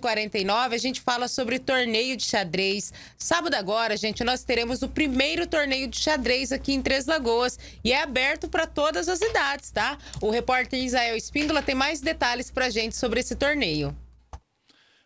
h 49 a gente fala sobre torneio de xadrez. Sábado agora, gente, nós teremos o primeiro torneio de xadrez aqui em Três Lagoas e é aberto para todas as idades, tá? O repórter Isael Espíndola tem mais detalhes para gente sobre esse torneio.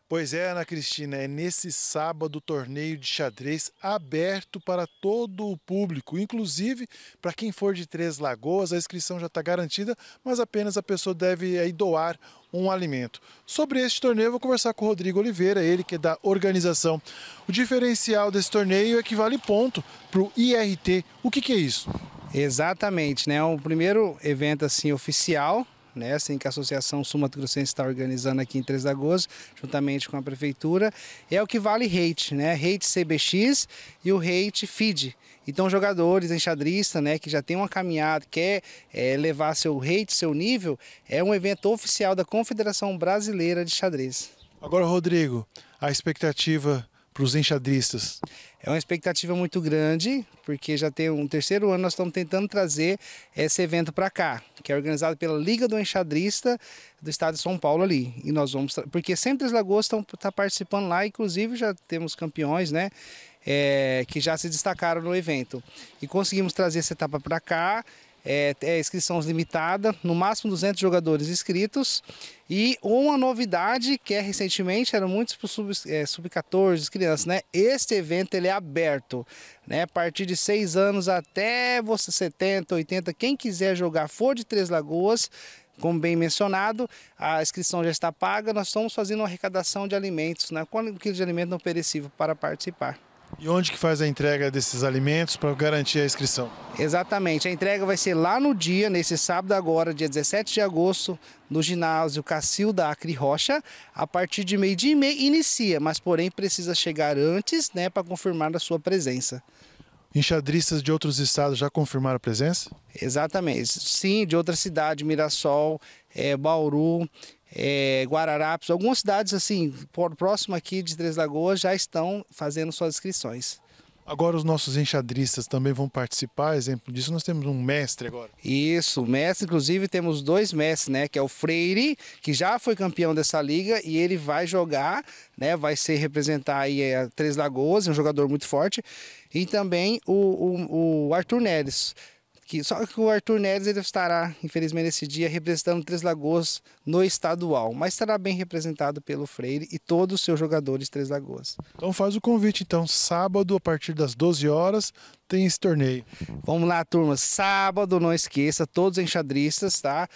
Pois é, Ana Cristina, é nesse sábado o torneio de xadrez aberto para todo o público, inclusive para quem for de Três Lagoas, a inscrição já está garantida, mas apenas a pessoa deve aí eh, doar um alimento. Sobre este torneio, eu vou conversar com o Rodrigo Oliveira, ele que é da organização. O diferencial desse torneio é que vale ponto para o IRT. O que, que é isso? Exatamente, né? O primeiro evento assim oficial né, assim, que a Associação Suma Grossense está organizando aqui em Três Lagoas, juntamente com a Prefeitura, é o que vale hate, né? Rate CBX e o hate FID. Então, jogadores, enxadrista, né, que já tem uma caminhada, quer é, levar seu rate, seu nível, é um evento oficial da Confederação Brasileira de Xadrez. Agora, Rodrigo, a expectativa para os enxadristas? É uma expectativa muito grande, porque já tem um terceiro ano nós estamos tentando trazer esse evento para cá, que é organizado pela Liga do Enxadrista do Estado de São Paulo ali. E nós vamos, porque sempre as Lagoas estão tá participando lá, inclusive já temos campeões, né? É, que já se destacaram no evento. E conseguimos trazer essa etapa para cá é, é inscrição limitada, no máximo 200 jogadores inscritos. E uma novidade que é recentemente, era muitos para sub-14, é, sub crianças, né? Este evento ele é aberto, né? A partir de 6 anos até você 70, 80, quem quiser jogar for de Três Lagoas, como bem mencionado, a inscrição já está paga, nós estamos fazendo uma arrecadação de alimentos, né? Qual quilo de alimento não perecível para participar? E onde que faz a entrega desses alimentos para garantir a inscrição? Exatamente, a entrega vai ser lá no dia, nesse sábado agora, dia 17 de agosto, no ginásio Cacilda Acre Rocha, a partir de meio dia e meia inicia, mas porém precisa chegar antes né, para confirmar a sua presença. Enxadristas de outros estados já confirmaram a presença? Exatamente, sim, de outra cidade, Mirassol, é, Bauru, é, Guararapes, algumas cidades assim, por próximo aqui de Três Lagoas, já estão fazendo suas inscrições. Agora os nossos enxadristas também vão participar, exemplo disso, nós temos um mestre agora. Isso, mestre, inclusive temos dois mestres, né, que é o Freire, que já foi campeão dessa liga e ele vai jogar, né, vai ser representar aí é, Três Lagoas, é um jogador muito forte, e também o, o, o Arthur Neres, que, só que o Arthur Neres ele estará, infelizmente, nesse dia representando Três Lagoas no estadual, mas estará bem representado pelo Freire e todos os seus jogadores de Três Lagoas. Então faz o convite, então, sábado, a partir das 12 horas, tem esse torneio. Vamos lá, turma. Sábado, não esqueça, todos os enxadristas, tá?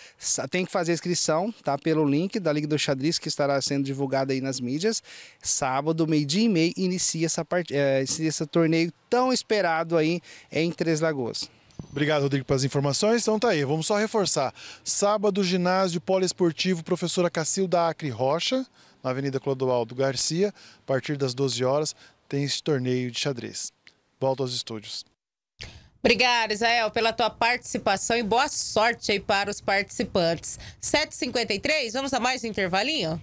Tem que fazer inscrição, tá? Pelo link da Liga do Xadrez que estará sendo divulgada aí nas mídias. Sábado, meio-dia e meio, inicia essa part... Eh, esse torneio tão esperado aí em Três Lagoas. Obrigado, Rodrigo, pelas informações. Então tá aí, vamos só reforçar. Sábado, ginásio poliesportivo, professora Cacilda Acre Rocha, na Avenida Clodoaldo Garcia, a partir das 12 horas, tem esse torneio de xadrez. Volto aos estúdios. Obrigada, Israel, pela tua participação e boa sorte aí para os participantes. 7h53, vamos a mais um intervalinho?